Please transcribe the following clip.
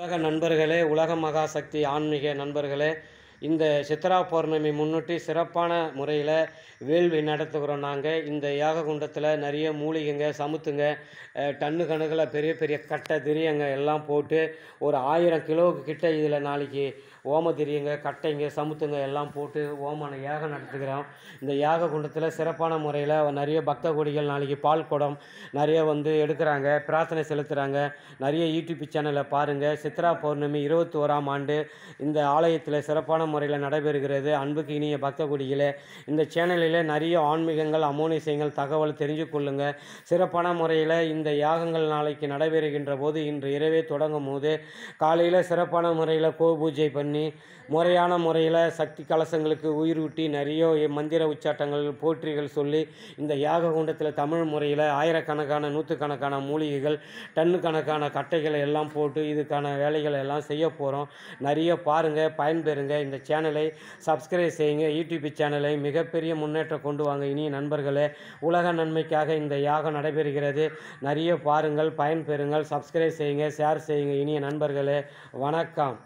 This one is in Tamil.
உலக நண்பர்களே உலக மகாசக்தி ஆன்மீக நண்பர்களே இந்த சித்ரா பௌர்ணமி முன்னிட்டு சிறப்பான முறையில் வேள்வி நடத்துகிறோம் நாங்கள் இந்த யாக குண்டத்தில் நிறைய மூலிகைங்க சமுத்துங்க டன்னு கணக்கில் பெரிய பெரிய கட்டை திரியங்க எல்லாம் போட்டு ஒரு ஆயிரம் கிலோவுக்கு கிட்டே இதில் நாளைக்கு ஓம திரியங்க கட்டைங்க சமுத்துங்க எல்லாம் போட்டு ஓமான யாகம் நடத்துகிறோம் இந்த யாக குண்டத்தில் சிறப்பான முறையில் நிறைய பக்த கொடிகள் நாளைக்கு பால் குடம் நிறைய வந்து எடுக்கிறாங்க பிரார்த்தனை செலுத்துகிறாங்க நிறைய யூடியூப் சேனலில் பாருங்கள் சித்ரா பௌர்ணமி இருபத்தி ஓராம் ஆண்டு இந்த ஆலயத்தில் சிறப்பான முறையில் நடைபெறுகிறது அன்புக்கு இனிய பக்த குடிகளே இந்த சேனலில் நிறைய ஆன்மீகங்கள் அமோனிசயங்கள் தகவல் தெரிஞ்சு சிறப்பான முறையில் இந்த யாகங்கள் நாளைக்கு நடைபெறுகின்ற போது இன்று இரவே தொடங்கும் போது காலையில் சிறப்பான முறையில் கோ பூஜை பண்ணி முறையான முறையில் சக்தி கலசங்களுக்கு உயிர் ஊட்டி நிறைய மந்திர உச்சாட்டங்கள் போற்றிகள் சொல்லி இந்த யாக குண்டத்தில் தமிழ் முறையில் ஆயிரக்கணக்கான நூற்றுக்கணக்கான மூலிகைகள் டன்னுக்கணக்கான கட்டைகளை எல்லாம் போட்டு இதுக்கான வேலைகளை எல்லாம் செய்ய போகிறோம் நிறைய பாருங்கள் பயன்பெறுங்க இந்த சேனலை சப்ஸ்கிரைப் செய்யுங்க யூடியூப் சேனலை மிகப்பெரிய முன்னேற்றம் கொண்டு வாங்க இனிய நண்பர்களே உலக நன்மைக்காக இந்த யாகம் நடைபெறுகிறது நிறைய பாருங்கள் பயன்பெறுங்கள் சப்ஸ்கிரைப் செய்யுங்க ஷேர் செய்யுங்க இனிய நண்பர்களே வணக்கம்